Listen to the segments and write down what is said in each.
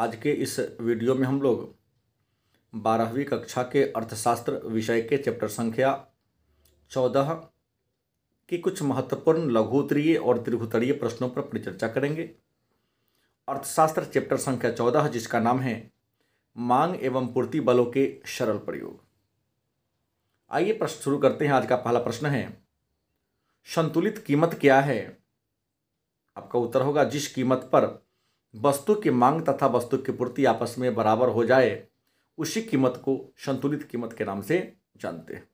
आज के इस वीडियो में हम लोग बारहवीं कक्षा के अर्थशास्त्र विषय के चैप्टर संख्या चौदह के कुछ महत्वपूर्ण लघु उत्तरीय और त्रिघुतरीय प्रश्नों पर परिचर्चा करेंगे अर्थशास्त्र चैप्टर संख्या चौदह जिसका नाम है मांग एवं पूर्ति बलों के सरल प्रयोग आइए प्रश्न शुरू करते हैं आज का पहला प्रश्न है संतुलित कीमत क्या है आपका उत्तर होगा जिस कीमत पर वस्तु की मांग तथा वस्तु की पूर्ति आपस में बराबर हो जाए उसी कीमत को संतुलित कीमत के नाम से जानते हैं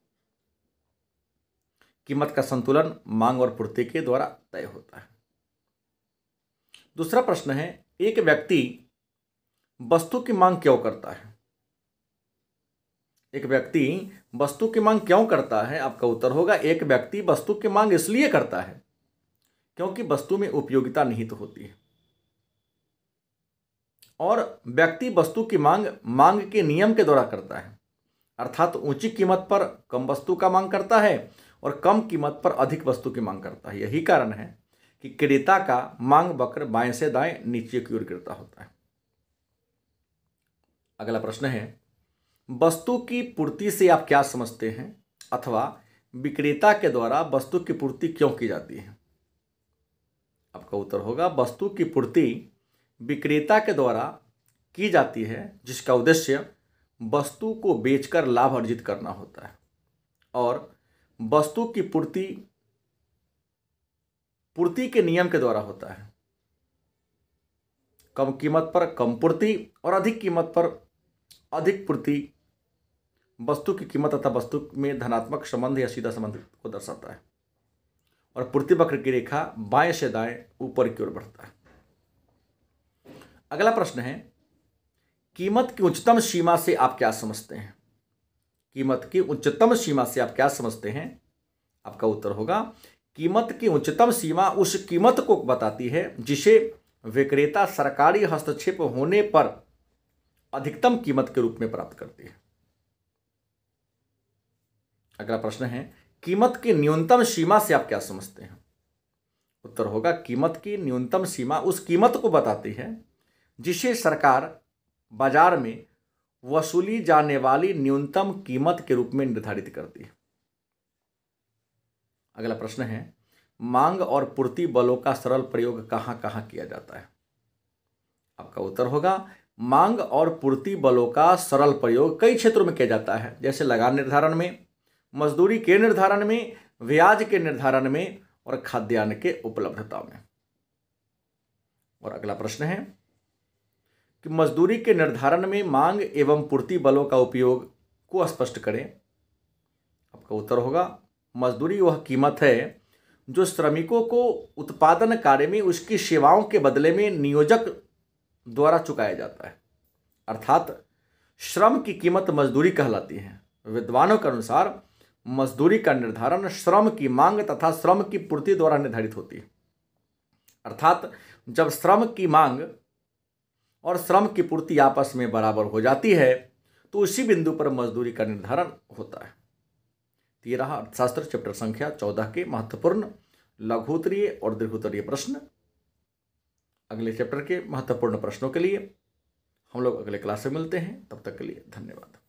कीमत का संतुलन मांग और पूर्ति के द्वारा तय होता है दूसरा प्रश्न है एक व्यक्ति वस्तु की मांग क्यों करता है एक व्यक्ति वस्तु की मांग क्यों करता है आपका उत्तर होगा एक व्यक्ति वस्तु की मांग इसलिए करता है क्योंकि वस्तु में उपयोगिता निहित तो होती है और व्यक्ति वस्तु की मांग मांग के नियम के द्वारा करता है अर्थात ऊंची कीमत पर कम वस्तु का मांग करता है और कम कीमत पर अधिक वस्तु की मांग करता है यही कारण है कि क्रेता का मांग वक्र बाएं से दाएं नीचे की ओर गिरता होता है अगला प्रश्न है वस्तु की पूर्ति से आप क्या समझते हैं अथवा विक्रेता के द्वारा वस्तु की पूर्ति क्यों की जाती है आपका उत्तर होगा वस्तु की पूर्ति विक्रेता के द्वारा की जाती है जिसका उद्देश्य वस्तु को बेचकर लाभ अर्जित करना होता है और वस्तु की पूर्ति पूर्ति के नियम के द्वारा होता है कम कीमत पर कम पूर्ति और अधिक कीमत पर अधिक पूर्ति वस्तु की कीमत तथा वस्तु में धनात्मक संबंध या सीधा संबंध को दर्शाता है और पूर्ति वक्र की रेखा बाएं से दाएं ऊपर की ओर बढ़ता है अगला प्रश्न है कीमत की उच्चतम सीमा से आप क्या समझते हैं कीमत की उच्चतम सीमा से आप क्या समझते हैं आपका उत्तर होगा कीमत की उच्चतम सीमा उस कीमत को बताती है जिसे विक्रेता सरकारी हस्तक्षेप होने पर अधिकतम कीमत के रूप में प्राप्त करती है अगला प्रश्न है कीमत की न्यूनतम सीमा से आप क्या समझते हैं उत्तर होगा कीमत की न्यूनतम सीमा उस कीमत को बताती है जिसे सरकार बाजार में वसूली जाने वाली न्यूनतम कीमत के रूप में निर्धारित करती है अगला प्रश्न है मांग और पूर्ति बलों का सरल प्रयोग कहाँ कहाँ किया जाता है आपका उत्तर होगा मांग और पूर्ति बलों का सरल प्रयोग कई क्षेत्रों में किया जाता है जैसे लगान निर्धारण में मजदूरी के निर्धारण में ब्याज के निर्धारण में और खाद्यान्न के उपलब्धता में और अगला प्रश्न है कि मजदूरी के निर्धारण में मांग एवं पूर्ति बलों का उपयोग को स्पष्ट करें आपका उत्तर होगा मजदूरी वह कीमत है जो श्रमिकों को उत्पादन कार्य में उसकी सेवाओं के बदले में नियोजक द्वारा चुकाया जाता है अर्थात श्रम की कीमत मजदूरी कहलाती है विद्वानों के अनुसार मजदूरी का निर्धारण श्रम की मांग तथा श्रम की पूर्ति द्वारा निर्धारित होती है अर्थात जब श्रम की मांग और श्रम की पूर्ति आपस में बराबर हो जाती है तो उसी बिंदु पर मजदूरी का निर्धारण होता है तो ये रहा अर्थशास्त्र चैप्टर संख्या चौदह के महत्वपूर्ण लघुतरीय और दीर्घोत्तरीय प्रश्न अगले चैप्टर के महत्वपूर्ण प्रश्नों के लिए हम लोग अगले क्लास में मिलते हैं तब तक के लिए धन्यवाद